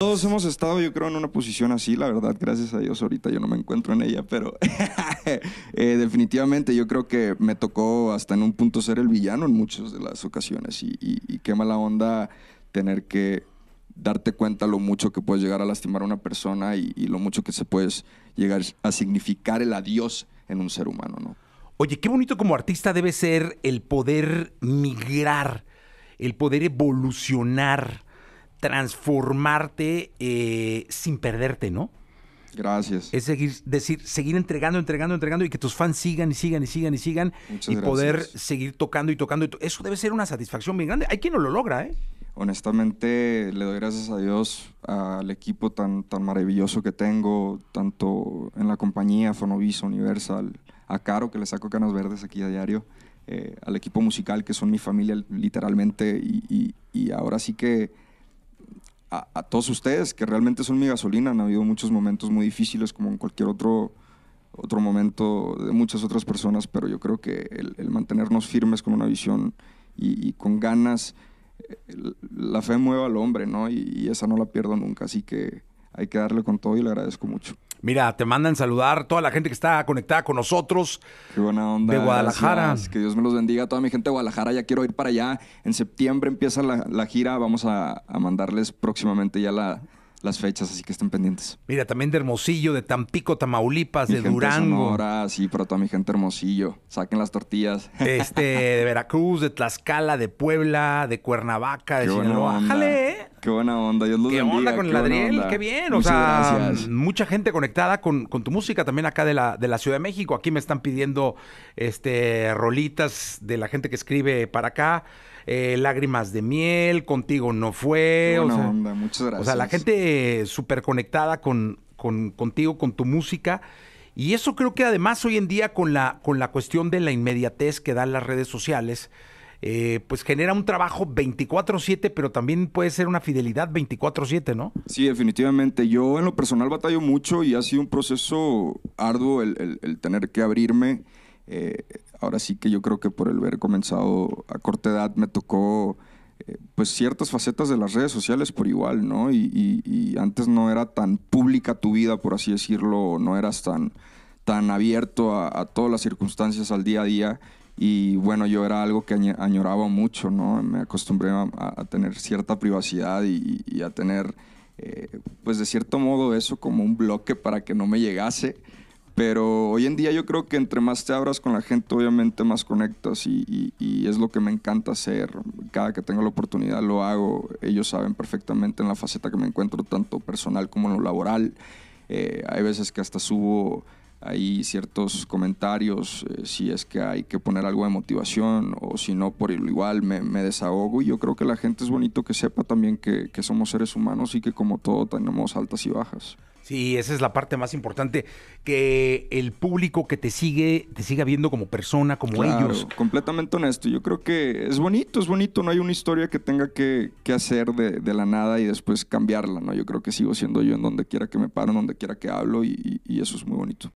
Todos hemos estado, yo creo, en una posición así, la verdad, gracias a Dios, ahorita yo no me encuentro en ella, pero eh, definitivamente yo creo que me tocó hasta en un punto ser el villano en muchas de las ocasiones y, qué mala onda tener que darte cuenta lo mucho que puedes llegar a lastimar a una persona y, y lo mucho que se puedes llegar a significar el adiós en un ser humano, ¿no? Oye, qué bonito como artista debe ser el poder migrar, el poder evolucionar transformarte eh, sin perderte, ¿no? Gracias. Es seguir, decir, seguir entregando, entregando, entregando y que tus fans sigan y sigan y sigan y sigan y poder seguir tocando y tocando. Eso debe ser una satisfacción bien grande. Hay quien no lo logra, ¿eh? Honestamente, le doy gracias a Dios al equipo tan, tan maravilloso que tengo, tanto en la compañía Fonovisa, Universal, a Caro, que le saco canas verdes aquí a diario, eh, al equipo musical, que son mi familia literalmente, y ahora sí que a, todos ustedes, que realmente son mi gasolina. Han habido muchos momentos muy difíciles, como en cualquier otro, otro momento de muchas otras personas, pero yo creo que el, mantenernos firmes con una visión y, con ganas, eh, la fe mueve al hombre, ¿no? Y, y esa no la pierdo nunca, así que hay que darle con todo y le agradezco mucho. Mira, te mandan saludar toda la gente que está conectada con nosotros. Qué buena onda. De Guadalajara. Que Dios me los bendiga. Toda mi gente de Guadalajara, ya quiero ir para allá. En septiembre empieza la, gira. Vamos a, mandarles próximamente ya la, las fechas, así que estén pendientes. Mira, también de Hermosillo, de Tampico, Tamaulipas, de Durango. Ahora sí, pero toda mi gente Hermosillo. Saquen las tortillas. Este, de Veracruz, de Tlaxcala, de Puebla, de Cuernavaca, de Sinaloa. Qué buena onda, Dios los ¿Qué onda con el Adriel! Qué bien, o sea, mucha gente conectada con, tu música también acá de la, Ciudad de México. Aquí me están pidiendo este rolitas de la gente que escribe para acá. Eh, lágrimas de Miel, Contigo No Fue. Qué buena onda, muchas gracias. O sea, la gente súper conectada contigo, con tu música. Y eso creo que además hoy en día con la, con la cuestión de la inmediatez que dan las redes sociales, eh, pues genera un trabajo 24/7, pero también puede ser una fidelidad 24/7, ¿no? Sí, definitivamente. Yo en lo personal batallo mucho y ha sido un proceso arduo el, tener que abrirme. Eh, ahora sí que yo creo que por el haber comenzado a corta edad me tocó eh, pues ciertas facetas de las redes sociales por igual, ¿no? Y, antes no era tan pública tu vida, por así decirlo, no eras tan, tan abierto a todas las circunstancias al día a día. Y bueno, yo era algo que añoraba mucho, ¿no? Me acostumbré a, tener cierta privacidad y, a tener, eh, pues de cierto modo, eso como un bloque para que no me llegase. Pero hoy en día yo creo que entre más te abras con la gente, obviamente más conectas y, es lo que me encanta hacer. Cada que tengo la oportunidad lo hago. Ellos saben perfectamente en la faceta que me encuentro, tanto personal como en lo laboral. Eh, hay veces que hasta subo hay ciertos comentarios, eh, si es que hay que poner algo de motivación o si no, por igual me, desahogo. Y yo creo que la gente es bonito que sepa también que, somos seres humanos y que como todo tenemos altas y bajas. Sí, esa es la parte más importante, que el público que te sigue, te siga viendo como persona, como claro, ellos. Completamente honesto, yo creo que es bonito, es bonito, no hay una historia que tenga que, hacer de, la nada y después cambiarla, ¿no? Yo creo que sigo siendo yo en donde quiera que me paro, en donde quiera que hablo y eso es muy bonito.